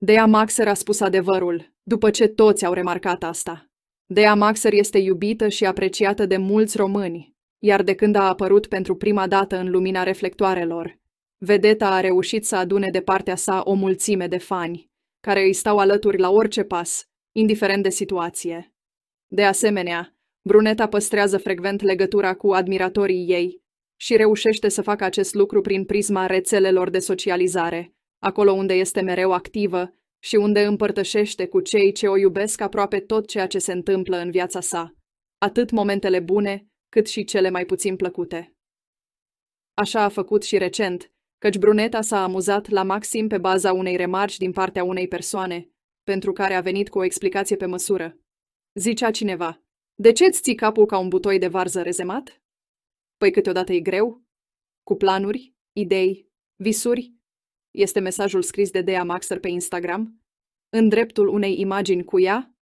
Dea Maxer a spus adevărul, după ce toți au remarcat asta. Dea Maxer este iubită și apreciată de mulți români, iar de când a apărut pentru prima dată în lumina reflectoarelor, vedeta a reușit să adune de partea sa o mulțime de fani, care îi stau alături la orice pas, indiferent de situație. De asemenea, bruneta păstrează frecvent legătura cu admiratorii ei și reușește să facă acest lucru prin prisma rețelelor de socializare, acolo unde este mereu activă și unde împărtășește cu cei ce o iubesc aproape tot ceea ce se întâmplă în viața sa, atât momentele bune, cât și cele mai puțin plăcute. Așa a făcut și recent, căci bruneta s-a amuzat la maxim pe baza unei remarci din partea unei persoane, pentru care a venit cu o explicație pe măsură. Zicea cineva, de ce-ți ții capul ca un butoi de varză rezemat? Păi câteodată e greu? Cu planuri, idei, visuri este mesajul scris de Dea Maxer pe Instagram, în dreptul unei imagini cu ea,